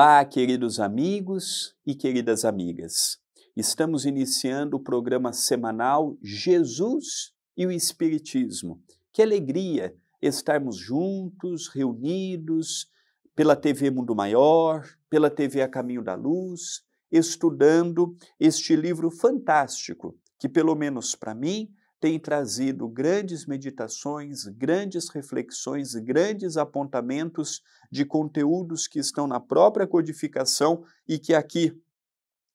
Olá, queridos amigos e queridas amigas. Estamos iniciando o programa semanal Jesus e o Espiritismo. Que alegria estarmos juntos, reunidos pela TV Mundo Maior, pela TV A Caminho da Luz, estudando este livro fantástico que, pelo menos para mim, tem trazido grandes meditações, grandes reflexões, grandes apontamentos de conteúdos que estão na própria codificação e que aqui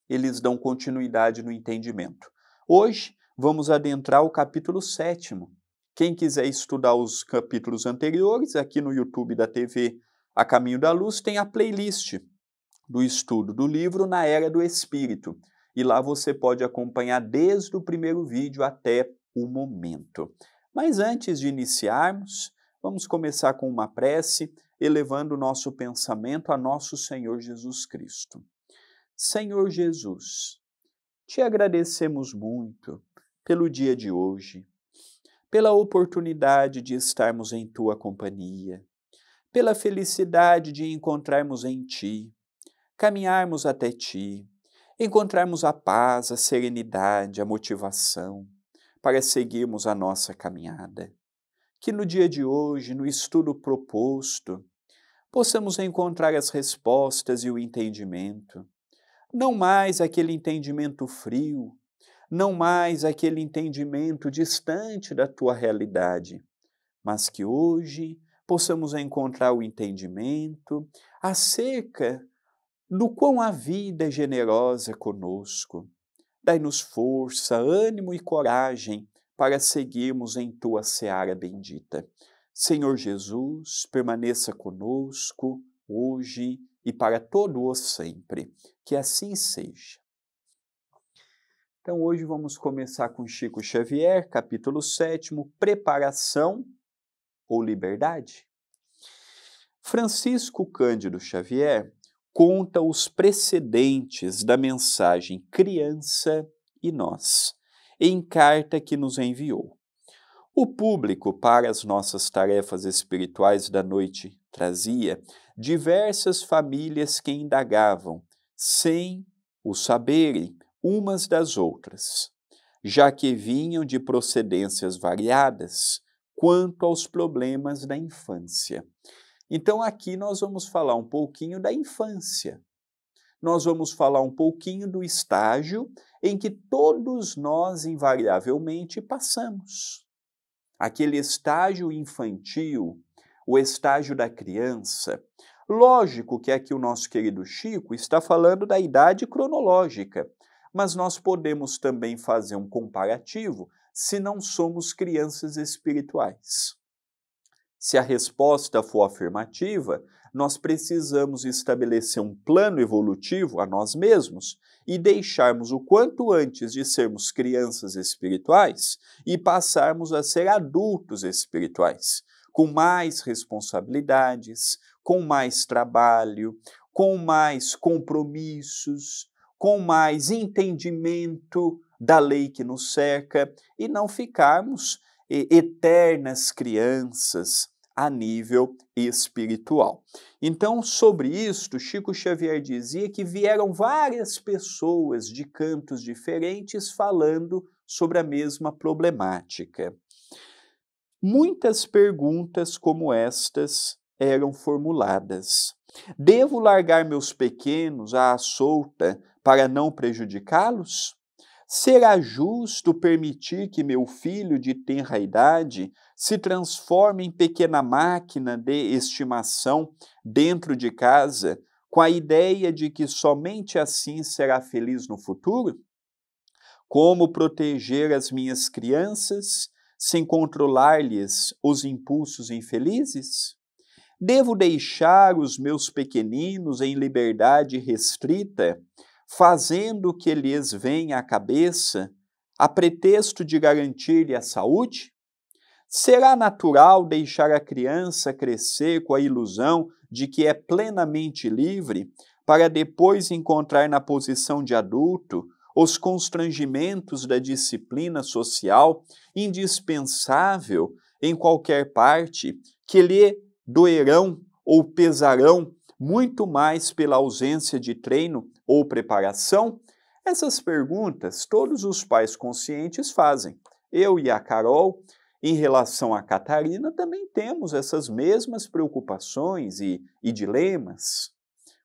eles dão continuidade no entendimento. Hoje vamos adentrar o capítulo 7. Quem quiser estudar os capítulos anteriores, aqui no YouTube da TV A Caminho da Luz tem a playlist do estudo do livro na Era do Espírito. E lá você pode acompanhar desde o primeiro vídeo até o momento. Mas antes de iniciarmos, vamos começar com uma prece, elevando o nosso pensamento a nosso Senhor Jesus Cristo. Senhor Jesus, te agradecemos muito pelo dia de hoje, pela oportunidade de estarmos em tua companhia, pela felicidade de encontrarmos em ti, caminharmos até ti, encontrarmos a paz, a serenidade, a motivação para seguirmos a nossa caminhada. Que no dia de hoje, no estudo proposto, possamos encontrar as respostas e o entendimento. Não mais aquele entendimento frio, não mais aquele entendimento distante da tua realidade, mas que hoje possamos encontrar o entendimento acerca do quão a vida é generosa conosco, Dai-nos força, ânimo e coragem para seguirmos em tua seara bendita. Senhor Jesus, permaneça conosco hoje e para todo o sempre. Que assim seja. Então, hoje vamos começar com Chico Xavier, capítulo 7, Preparação ou Liberdade. Francisco Cândido Xavier conta os precedentes da mensagem Criança e Nós, em carta que nos enviou. O público para as nossas tarefas espirituais da noite trazia diversas famílias que indagavam, sem o saberem, umas das outras, já que vinham de procedências variadas quanto aos problemas da infância então aqui nós vamos falar um pouquinho da infância. Nós vamos falar um pouquinho do estágio em que todos nós invariavelmente passamos. Aquele estágio infantil, o estágio da criança. Lógico que aqui o nosso querido Chico está falando da idade cronológica, mas nós podemos também fazer um comparativo se não somos crianças espirituais. Se a resposta for afirmativa, nós precisamos estabelecer um plano evolutivo a nós mesmos e deixarmos o quanto antes de sermos crianças espirituais e passarmos a ser adultos espirituais, com mais responsabilidades, com mais trabalho, com mais compromissos, com mais entendimento da lei que nos cerca e não ficarmos eh, eternas crianças a nível espiritual. Então, sobre isto, Chico Xavier dizia que vieram várias pessoas de cantos diferentes falando sobre a mesma problemática. Muitas perguntas como estas eram formuladas. Devo largar meus pequenos à solta para não prejudicá-los? Será justo permitir que meu filho de tenra idade se transforma em pequena máquina de estimação dentro de casa, com a ideia de que somente assim será feliz no futuro? Como proteger as minhas crianças sem controlar-lhes os impulsos infelizes? Devo deixar os meus pequeninos em liberdade restrita, fazendo o que lhes vem à cabeça, a pretexto de garantir-lhe a saúde? Será natural deixar a criança crescer com a ilusão de que é plenamente livre, para depois encontrar na posição de adulto os constrangimentos da disciplina social indispensável em qualquer parte, que lhe doerão ou pesarão muito mais pela ausência de treino ou preparação? Essas perguntas todos os pais conscientes fazem. Eu e a Carol em relação a Catarina, também temos essas mesmas preocupações e, e dilemas.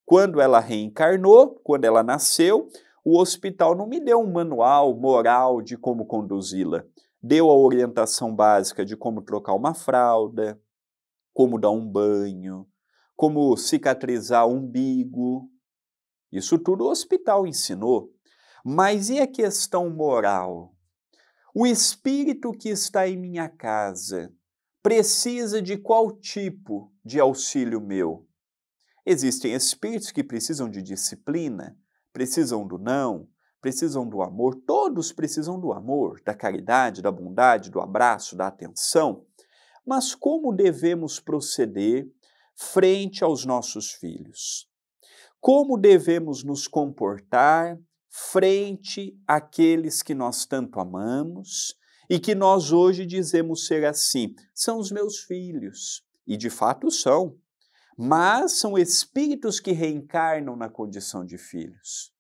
Quando ela reencarnou, quando ela nasceu, o hospital não me deu um manual moral de como conduzi-la. Deu a orientação básica de como trocar uma fralda, como dar um banho, como cicatrizar o umbigo. Isso tudo o hospital ensinou. Mas e a questão moral? O espírito que está em minha casa precisa de qual tipo de auxílio meu? Existem espíritos que precisam de disciplina, precisam do não, precisam do amor, todos precisam do amor, da caridade, da bondade, do abraço, da atenção. Mas como devemos proceder frente aos nossos filhos? Como devemos nos comportar frente àqueles que nós tanto amamos e que nós hoje dizemos ser assim: são os meus filhos. E de fato são, mas são espíritos que reencarnam na condição de filhos.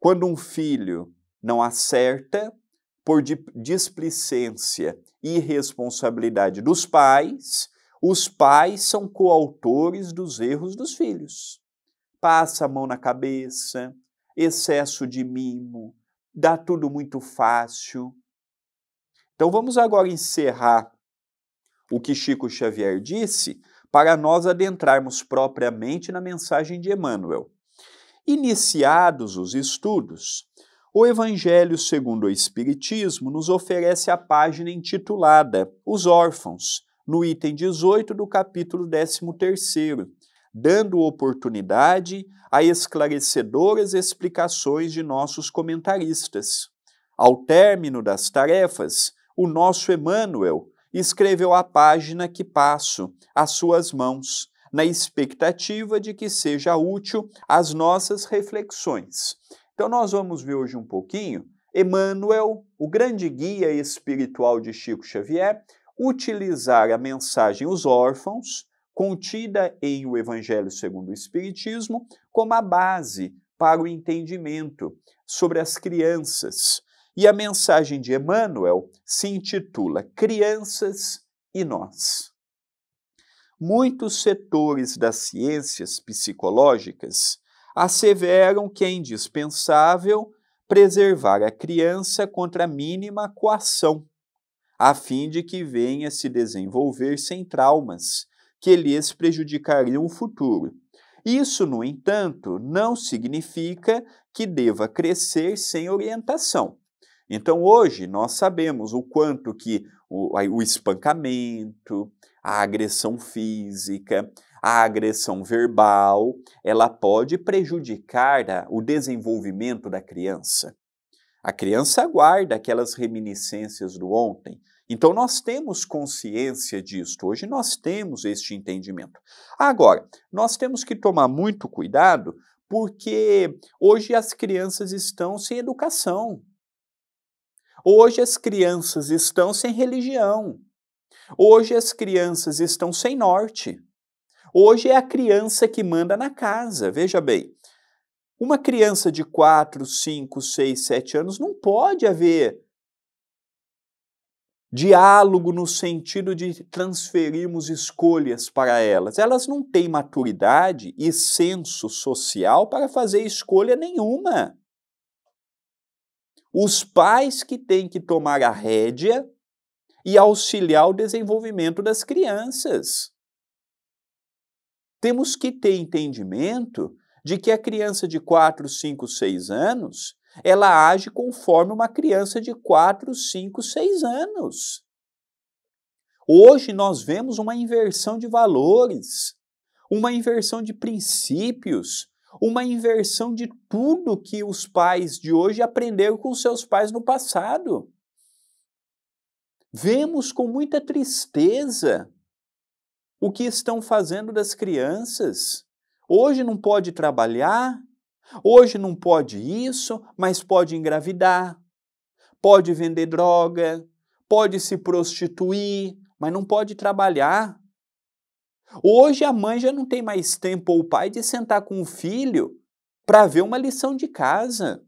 Quando um filho não acerta por displicência e irresponsabilidade dos pais, os pais são coautores dos erros dos filhos. Passa a mão na cabeça, excesso de mimo, dá tudo muito fácil. Então vamos agora encerrar o que Chico Xavier disse para nós adentrarmos propriamente na mensagem de Emmanuel. Iniciados os estudos, o Evangelho segundo o Espiritismo nos oferece a página intitulada Os Órfãos, no item 18 do capítulo 13, dando oportunidade a esclarecedoras explicações de nossos comentaristas. Ao término das tarefas, o nosso Emmanuel escreveu a página que passo às suas mãos, na expectativa de que seja útil às nossas reflexões. Então, nós vamos ver hoje um pouquinho Emmanuel, o grande guia espiritual de Chico Xavier, utilizar a mensagem Os Órfãos contida em O Evangelho segundo o Espiritismo, como a base para o entendimento sobre as crianças. E a mensagem de Emmanuel se intitula Crianças e Nós. Muitos setores das ciências psicológicas asseveram que é indispensável preservar a criança contra a mínima coação, a fim de que venha se desenvolver sem traumas, que lhes prejudicariam o futuro. Isso, no entanto, não significa que deva crescer sem orientação. Então, hoje, nós sabemos o quanto que o, o espancamento, a agressão física, a agressão verbal, ela pode prejudicar o desenvolvimento da criança. A criança guarda aquelas reminiscências do ontem, então nós temos consciência disto, hoje nós temos este entendimento. Agora, nós temos que tomar muito cuidado porque hoje as crianças estão sem educação. Hoje as crianças estão sem religião. Hoje as crianças estão sem norte. Hoje é a criança que manda na casa. Veja bem, uma criança de 4, 5, 6, 7 anos não pode haver diálogo no sentido de transferirmos escolhas para elas. Elas não têm maturidade e senso social para fazer escolha nenhuma. Os pais que têm que tomar a rédea e auxiliar o desenvolvimento das crianças. Temos que ter entendimento de que a criança de 4, 5, 6 anos ela age conforme uma criança de 4, 5, 6 anos. Hoje nós vemos uma inversão de valores, uma inversão de princípios, uma inversão de tudo que os pais de hoje aprenderam com seus pais no passado. Vemos com muita tristeza o que estão fazendo das crianças. Hoje não pode trabalhar, Hoje não pode isso, mas pode engravidar, pode vender droga, pode se prostituir, mas não pode trabalhar. Hoje a mãe já não tem mais tempo ou o pai de sentar com o filho para ver uma lição de casa.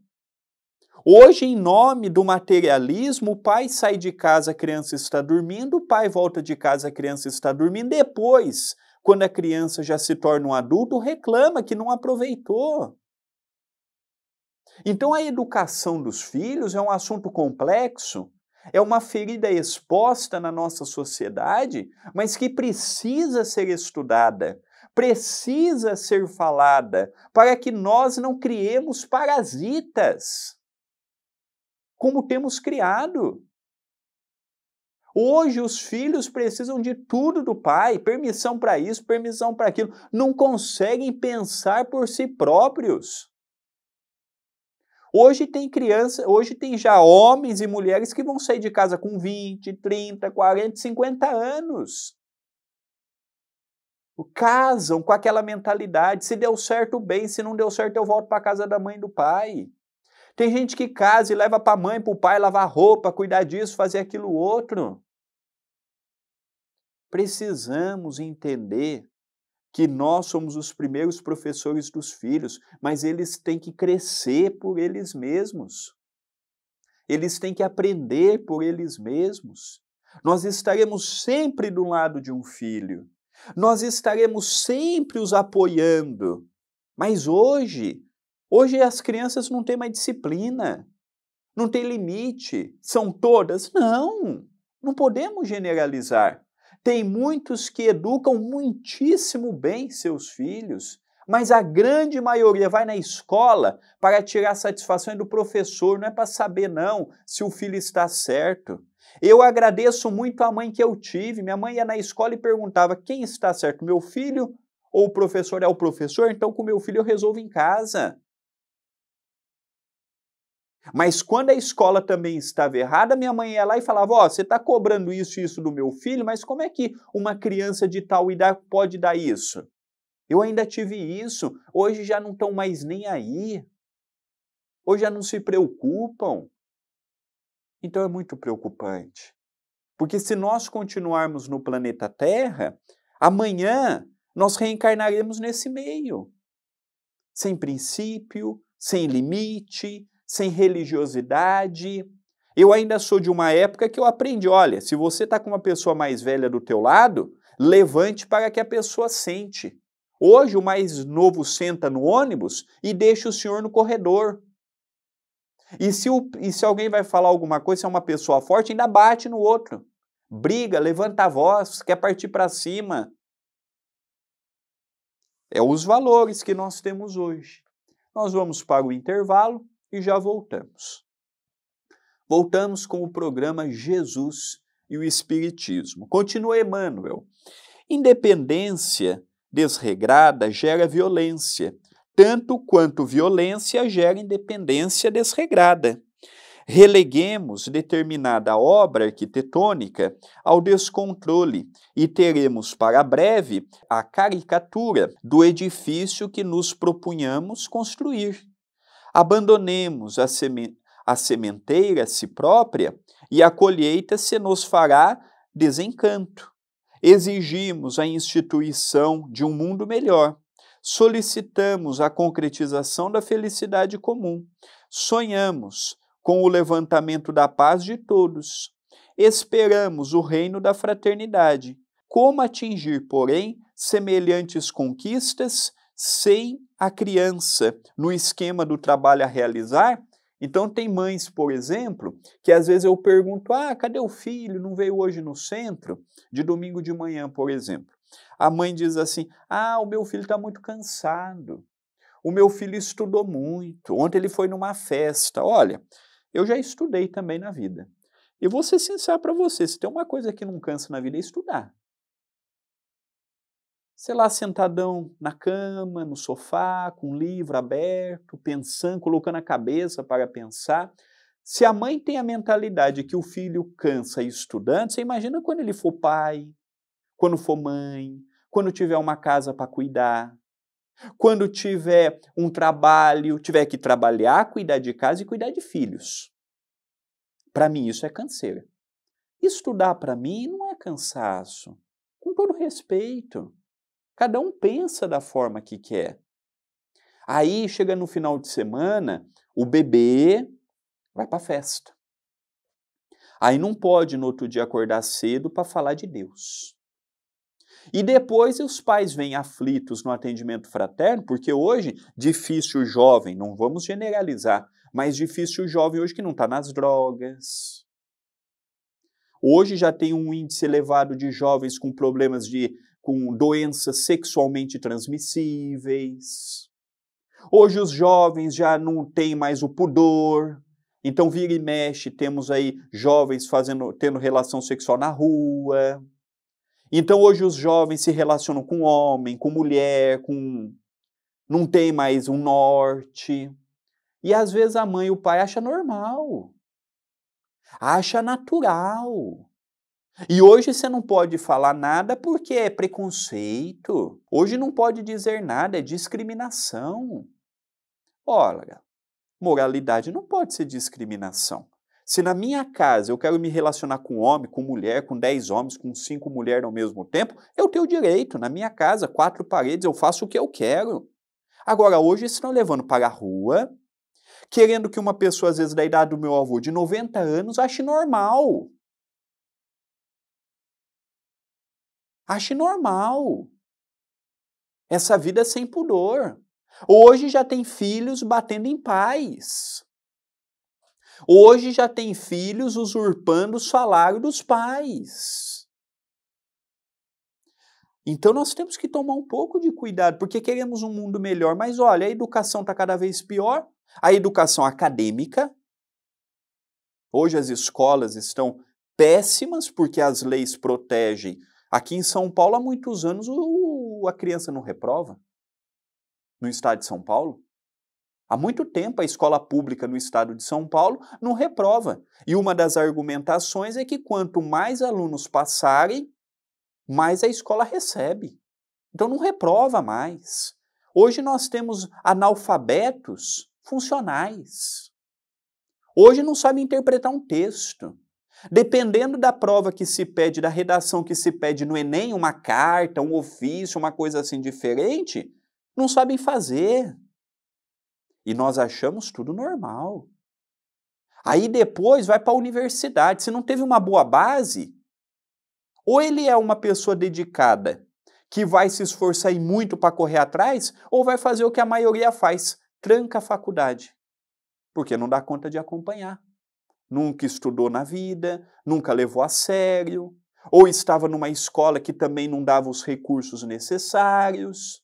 Hoje, em nome do materialismo, o pai sai de casa, a criança está dormindo, o pai volta de casa, a criança está dormindo. Depois, quando a criança já se torna um adulto, reclama que não aproveitou. Então, a educação dos filhos é um assunto complexo, é uma ferida exposta na nossa sociedade, mas que precisa ser estudada, precisa ser falada, para que nós não criemos parasitas, como temos criado. Hoje os filhos precisam de tudo do pai, permissão para isso, permissão para aquilo, não conseguem pensar por si próprios. Hoje tem criança, hoje tem já homens e mulheres que vão sair de casa com 20, 30, 40, 50 anos. Casam com aquela mentalidade, se deu certo bem, se não deu certo eu volto para casa da mãe e do pai. Tem gente que casa e leva para a mãe, para o pai lavar roupa, cuidar disso, fazer aquilo outro. Precisamos entender que nós somos os primeiros professores dos filhos, mas eles têm que crescer por eles mesmos. Eles têm que aprender por eles mesmos. Nós estaremos sempre do lado de um filho. Nós estaremos sempre os apoiando. Mas hoje, hoje as crianças não têm mais disciplina, não tem limite. São todas? Não, não podemos generalizar. Tem muitos que educam muitíssimo bem seus filhos, mas a grande maioria vai na escola para tirar a satisfação do professor, não é para saber não se o filho está certo. Eu agradeço muito a mãe que eu tive. Minha mãe ia na escola e perguntava quem está certo, meu filho ou o professor? É o professor, então com meu filho eu resolvo em casa. Mas quando a escola também estava errada, minha mãe ia lá e falava: Ó, oh, você está cobrando isso e isso do meu filho, mas como é que uma criança de tal idade pode dar isso? Eu ainda tive isso, hoje já não estão mais nem aí. Hoje já não se preocupam. Então é muito preocupante. Porque se nós continuarmos no planeta Terra, amanhã nós reencarnaremos nesse meio. Sem princípio, sem limite, sem religiosidade. Eu ainda sou de uma época que eu aprendi, olha, se você está com uma pessoa mais velha do teu lado, levante para que a pessoa sente. Hoje o mais novo senta no ônibus e deixa o senhor no corredor. E se, o, e se alguém vai falar alguma coisa, se é uma pessoa forte, ainda bate no outro. Briga, levanta a voz, quer partir para cima. É os valores que nós temos hoje. Nós vamos para o intervalo e já voltamos. Voltamos com o programa Jesus e o Espiritismo. Continua Emmanuel. Independência desregrada gera violência, tanto quanto violência gera independência desregrada. Releguemos determinada obra arquitetônica ao descontrole e teremos para breve a caricatura do edifício que nos propunhamos construir abandonemos a, seme a sementeira a si própria e a colheita se nos fará desencanto. Exigimos a instituição de um mundo melhor. Solicitamos a concretização da felicidade comum. Sonhamos com o levantamento da paz de todos. Esperamos o reino da fraternidade. Como atingir, porém, semelhantes conquistas sem a criança no esquema do trabalho a realizar. Então, tem mães, por exemplo, que às vezes eu pergunto: ah, cadê o filho? Não veio hoje no centro? De domingo de manhã, por exemplo. A mãe diz assim: ah, o meu filho está muito cansado. O meu filho estudou muito. Ontem ele foi numa festa. Olha, eu já estudei também na vida. E vou ser sincero para você: se tem uma coisa que não cansa na vida é estudar sei lá, sentadão na cama, no sofá, com um livro aberto, pensando, colocando a cabeça para pensar. Se a mãe tem a mentalidade que o filho cansa estudando, você imagina quando ele for pai, quando for mãe, quando tiver uma casa para cuidar, quando tiver um trabalho, tiver que trabalhar, cuidar de casa e cuidar de filhos. Para mim, isso é canseira. Estudar, para mim, não é cansaço. Com todo respeito. Cada um pensa da forma que quer. Aí chega no final de semana, o bebê vai para festa. Aí não pode no outro dia acordar cedo para falar de Deus. E depois os pais vêm aflitos no atendimento fraterno, porque hoje difícil o jovem, não vamos generalizar, mas difícil o jovem hoje que não está nas drogas. Hoje já tem um índice elevado de jovens com problemas de com doenças sexualmente transmissíveis. Hoje os jovens já não têm mais o pudor, então vira e mexe, temos aí jovens fazendo, tendo relação sexual na rua. Então hoje os jovens se relacionam com homem, com mulher, com não tem mais um norte. E às vezes a mãe e o pai acha normal. Acha natural. E hoje você não pode falar nada porque é preconceito. Hoje não pode dizer nada, é discriminação. Olha, moralidade não pode ser discriminação. Se na minha casa eu quero me relacionar com homem, com mulher, com dez homens, com cinco mulheres ao mesmo tempo, eu tenho direito. Na minha casa, quatro paredes, eu faço o que eu quero. Agora, hoje estão levando para a rua, querendo que uma pessoa, às vezes da idade do meu avô, de 90 anos, ache normal. Ache normal. Essa vida é sem pudor. Hoje já tem filhos batendo em pais. Hoje já tem filhos usurpando o salário dos pais. Então nós temos que tomar um pouco de cuidado, porque queremos um mundo melhor, mas olha, a educação está cada vez pior. A educação acadêmica. Hoje as escolas estão péssimas porque as leis protegem Aqui em São Paulo, há muitos anos, o, a criança não reprova. No estado de São Paulo. Há muito tempo, a escola pública no estado de São Paulo não reprova. E uma das argumentações é que quanto mais alunos passarem, mais a escola recebe. Então não reprova mais. Hoje nós temos analfabetos funcionais. Hoje não sabem interpretar um texto. Dependendo da prova que se pede, da redação que se pede no Enem, uma carta, um ofício, uma coisa assim diferente, não sabem fazer. E nós achamos tudo normal. Aí depois vai para a universidade. Se não teve uma boa base, ou ele é uma pessoa dedicada que vai se esforçar e muito para correr atrás, ou vai fazer o que a maioria faz, tranca a faculdade, porque não dá conta de acompanhar nunca estudou na vida, nunca levou a sério, ou estava numa escola que também não dava os recursos necessários.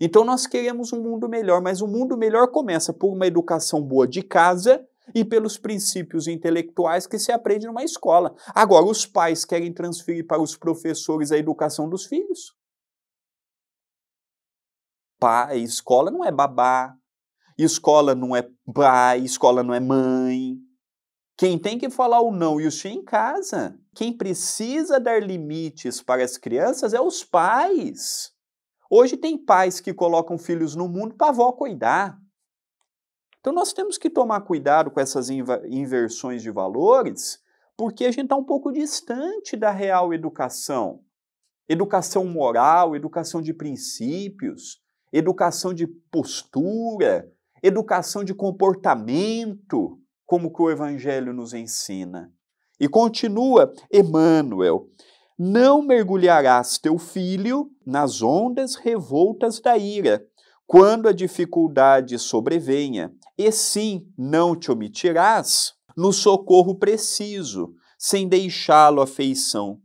Então nós queremos um mundo melhor, mas o um mundo melhor começa por uma educação boa de casa e pelos princípios intelectuais que se aprende numa escola. Agora, os pais querem transferir para os professores a educação dos filhos. Pai, escola não é babá, escola não é pai, escola não é mãe, quem tem que falar o não e o sim em casa. Quem precisa dar limites para as crianças é os pais. Hoje tem pais que colocam filhos no mundo para a avó cuidar. Então nós temos que tomar cuidado com essas inversões de valores, porque a gente está um pouco distante da real educação. Educação moral, educação de princípios, educação de postura, educação de comportamento como que o Evangelho nos ensina. E continua Emmanuel: Não mergulharás teu filho nas ondas revoltas da ira, quando a dificuldade sobrevenha, e sim não te omitirás no socorro preciso, sem deixá-lo à feição.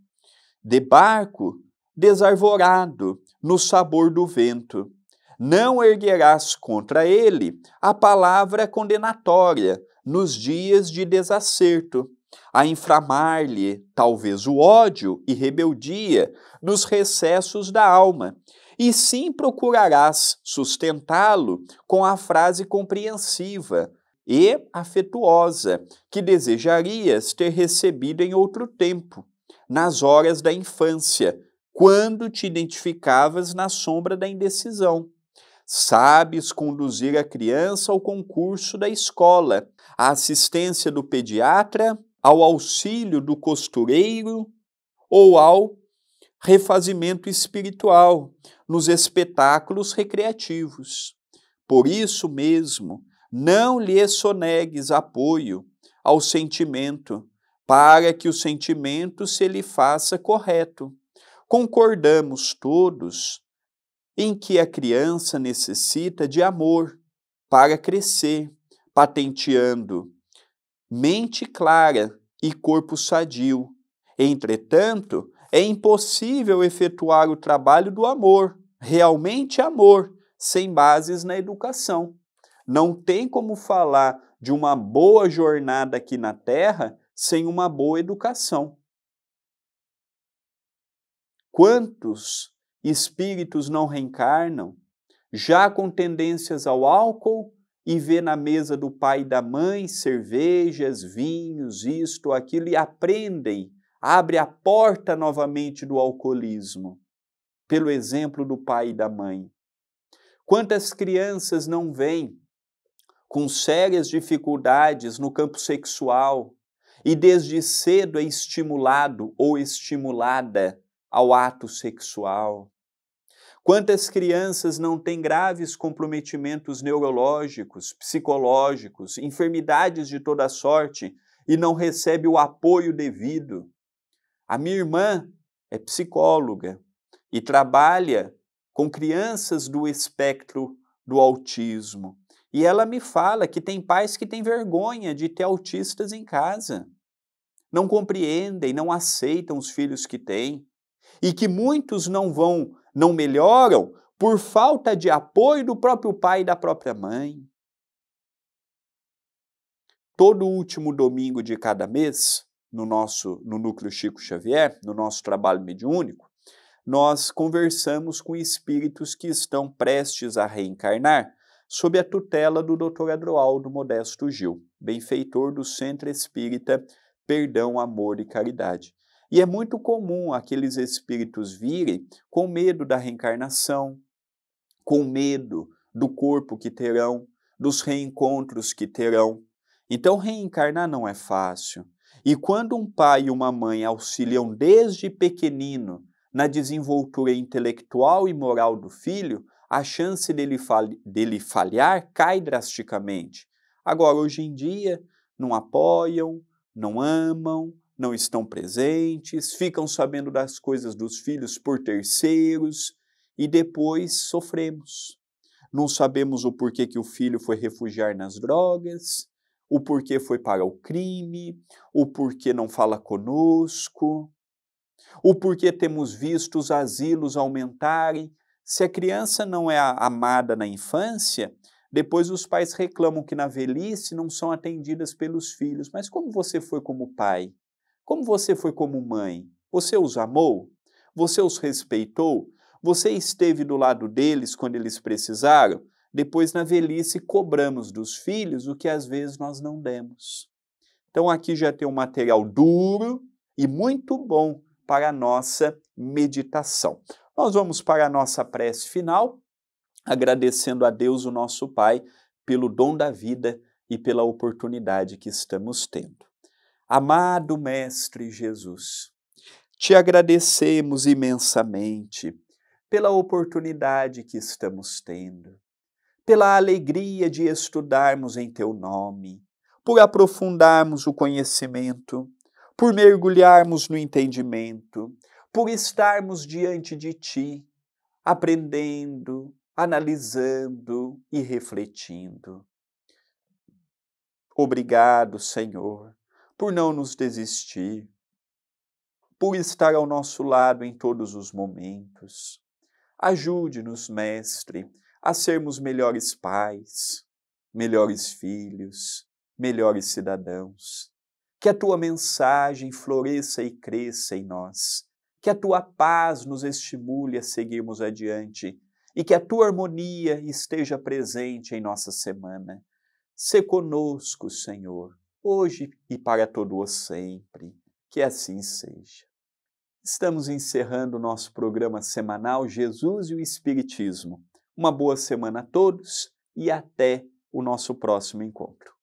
barco desarvorado no sabor do vento. Não erguerás contra ele a palavra condenatória, nos dias de desacerto, a inflamar-lhe, talvez, o ódio e rebeldia nos recessos da alma, e sim procurarás sustentá-lo com a frase compreensiva e afetuosa que desejarias ter recebido em outro tempo, nas horas da infância, quando te identificavas na sombra da indecisão. Sabes conduzir a criança ao concurso da escola, à assistência do pediatra, ao auxílio do costureiro ou ao refazimento espiritual, nos espetáculos recreativos. Por isso mesmo, não lhe sonegues apoio ao sentimento, para que o sentimento se lhe faça correto. Concordamos todos em que a criança necessita de amor para crescer, patenteando mente clara e corpo sadio. Entretanto, é impossível efetuar o trabalho do amor, realmente amor, sem bases na educação. Não tem como falar de uma boa jornada aqui na Terra sem uma boa educação. Quantos espíritos não reencarnam, já com tendências ao álcool e vê na mesa do pai e da mãe cervejas, vinhos, isto, aquilo, e aprendem, abre a porta novamente do alcoolismo, pelo exemplo do pai e da mãe. Quantas crianças não vêm com sérias dificuldades no campo sexual e desde cedo é estimulado ou estimulada ao ato sexual? Quantas crianças não têm graves comprometimentos neurológicos, psicológicos, enfermidades de toda sorte e não recebe o apoio devido? A minha irmã é psicóloga e trabalha com crianças do espectro do autismo. E ela me fala que tem pais que têm vergonha de ter autistas em casa. Não compreendem, não aceitam os filhos que têm. E que muitos não vão não melhoram por falta de apoio do próprio pai e da própria mãe. Todo último domingo de cada mês, no nosso no núcleo Chico Xavier, no nosso trabalho mediúnico, nós conversamos com espíritos que estão prestes a reencarnar sob a tutela do Dr. Adroaldo Modesto Gil, benfeitor do Centro Espírita Perdão, Amor e Caridade. E é muito comum aqueles espíritos virem com medo da reencarnação, com medo do corpo que terão, dos reencontros que terão. Então, reencarnar não é fácil. E quando um pai e uma mãe auxiliam desde pequenino na desenvoltura intelectual e moral do filho, a chance dele, fal dele falhar cai drasticamente. Agora, hoje em dia, não apoiam, não amam, não estão presentes, ficam sabendo das coisas dos filhos por terceiros e depois sofremos. Não sabemos o porquê que o filho foi refugiar nas drogas, o porquê foi para o crime, o porquê não fala conosco, o porquê temos visto os asilos aumentarem. Se a criança não é amada na infância, depois os pais reclamam que na velhice não são atendidas pelos filhos. Mas como você foi como pai? Como você foi como mãe? Você os amou? Você os respeitou? Você esteve do lado deles quando eles precisaram? Depois, na velhice, cobramos dos filhos o que às vezes nós não demos. Então, aqui já tem um material duro e muito bom para a nossa meditação. Nós vamos para a nossa prece final, agradecendo a Deus, o nosso Pai, pelo dom da vida e pela oportunidade que estamos tendo. Amado Mestre Jesus, te agradecemos imensamente pela oportunidade que estamos tendo, pela alegria de estudarmos em Teu nome, por aprofundarmos o conhecimento, por mergulharmos no entendimento, por estarmos diante de Ti, aprendendo, analisando e refletindo. Obrigado, Senhor por não nos desistir, por estar ao nosso lado em todos os momentos. Ajude-nos, Mestre, a sermos melhores pais, melhores filhos, melhores cidadãos. Que a tua mensagem floresça e cresça em nós. Que a tua paz nos estimule a seguirmos adiante e que a tua harmonia esteja presente em nossa semana. Se conosco, Senhor hoje e para todo o sempre. Que assim seja. Estamos encerrando o nosso programa semanal Jesus e o Espiritismo. Uma boa semana a todos e até o nosso próximo encontro.